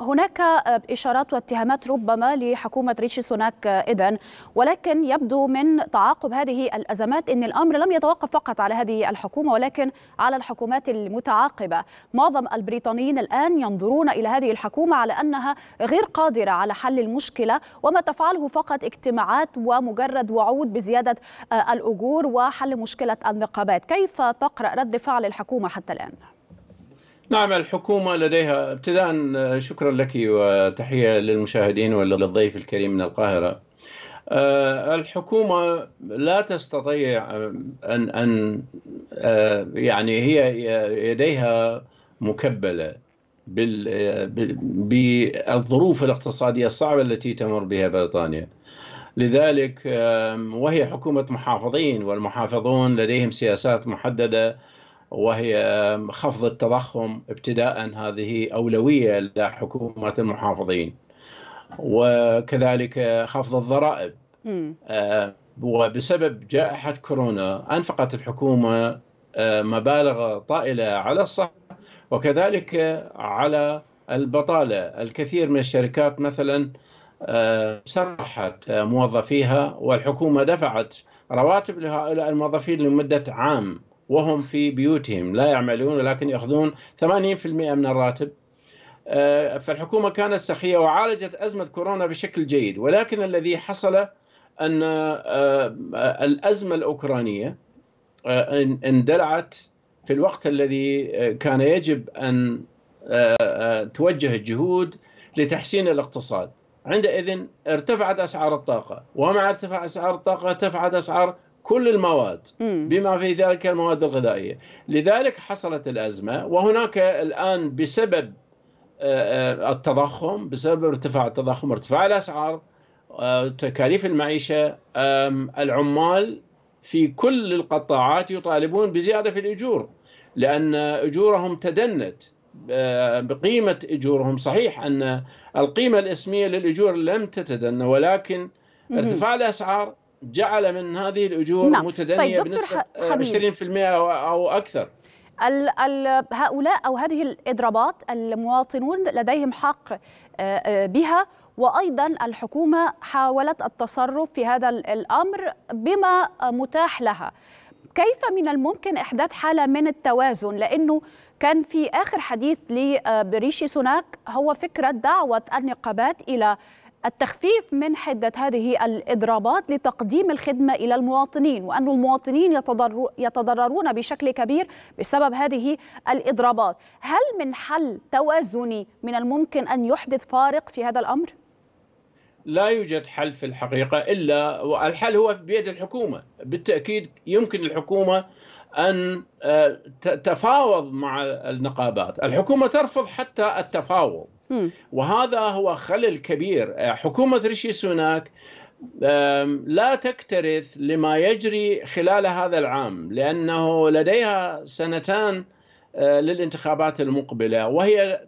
هناك إشارات واتهامات ربما لحكومة ريتشي سوناك إذن ولكن يبدو من تعاقب هذه الأزمات أن الأمر لم يتوقف فقط على هذه الحكومة ولكن على الحكومات المتعاقبة معظم البريطانيين الآن ينظرون إلى هذه الحكومة على أنها غير قادرة على حل المشكلة وما تفعله فقط اجتماعات ومجرد وعود بزيادة آه، الأجور وحل مشكلة النقابات كيف تقرأ رد فعل الحكومة حتى الآن؟ نعم الحكومة لديها ابتداء آه، شكرا لك وتحية للمشاهدين وللضيف الكريم من القاهرة آه، الحكومة لا تستطيع آه، أن أن يعني هي يديها مكبلة بالظروف الاقتصادية الصعبة التي تمر بها بريطانيا لذلك وهي حكومة محافظين والمحافظون لديهم سياسات محددة وهي خفض التضخم ابتداء هذه أولوية لحكومة المحافظين وكذلك خفض الضرائب آه، وبسبب جائحة كورونا أنفقت الحكومة آه، مبالغ طائلة على الصحة وكذلك على البطالة الكثير من الشركات مثلا آه، سرحت موظفيها والحكومة دفعت رواتب لهؤلاء الموظفين لمدة عام وهم في بيوتهم لا يعملون ولكن يأخذون 80% من الراتب آه، فالحكومة كانت سخية وعالجت أزمة كورونا بشكل جيد ولكن الذي حصل أن آه، الأزمة الأوكرانية آه، اندلعت في الوقت الذي كان يجب أن توجه الجهود لتحسين الاقتصاد عندئذ ارتفعت أسعار الطاقة ومع ارتفاع أسعار الطاقة ارتفعت أسعار كل المواد بما في ذلك المواد الغذائية لذلك حصلت الأزمة وهناك الآن بسبب آه، آه، التضخم بسبب ارتفاع التضخم ارتفاع الأسعار آه، تكاليف المعيشة العمال في كل القطاعات يطالبون بزيادة في الأجور لأن أجورهم تدنت بقيمة أجورهم صحيح أن القيمة الإسمية للأجور لم تتدن ولكن ارتفاع الأسعار جعل من هذه الاجور نعم. متدنيه طيب بنسبه حبيب. 20% او اكثر ال ال هؤلاء او هذه الاضرابات المواطنون لديهم حق آه، آه، بها وايضا الحكومه حاولت التصرف في هذا الامر بما متاح لها كيف من الممكن احداث حاله من التوازن لانه كان في اخر حديث لبريشي آه، سوناك هو فكره دعوه النقابات الى التخفيف من حدة هذه الإضرابات لتقديم الخدمة إلى المواطنين وأن المواطنين يتضررون بشكل كبير بسبب هذه الإضرابات هل من حل توازني من الممكن أن يحدث فارق في هذا الأمر؟ لا يوجد حل في الحقيقة إلا والحل هو بيد الحكومة بالتأكيد يمكن الحكومة أن آه، تتفاوض مع النقابات الحكومة ترفض حتى التفاوض وهذا هو خلل كبير آه، حكومة ريشي سوناك لا تكترث لما يجري خلال هذا العام لأنه لديها سنتان آه، للانتخابات المقبلة وهي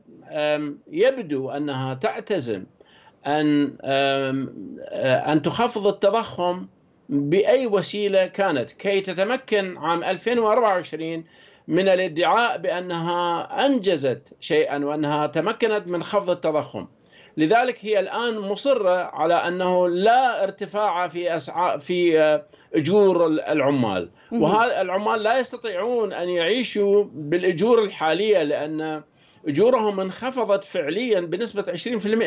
يبدو أنها تعتزم أن آه، أن تخفض التضخم بأي وسيلة كانت كي تتمكن عام 2024 من الادعاء بانها انجزت شيئا وانها تمكنت من خفض التضخم لذلك هي الان مصره على انه لا ارتفاع في اسعار في آه، اجور العمال وهذا العمال لا يستطيعون ان يعيشوا بالاجور الحاليه لان اجورهم انخفضت فعليا بنسبه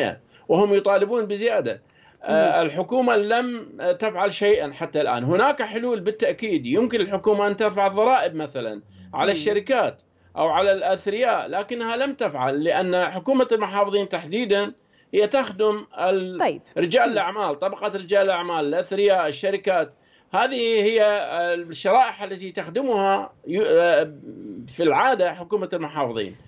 20% وهم يطالبون بزياده آه، الحكومة لم تفعل شيئا حتى الآن هناك حلول بالتأكيد يمكن الحكومة أن ترفع الضرائب مثلا على الشركات أو على الأثرياء لكنها لم تفعل لأن حكومة المحافظين تحديدا هي تخدم طيب. رجال الأعمال طبقة رجال الأعمال الأثرياء الشركات هذه هي الشرائح التي تخدمها آه، في العادة حكومة المحافظين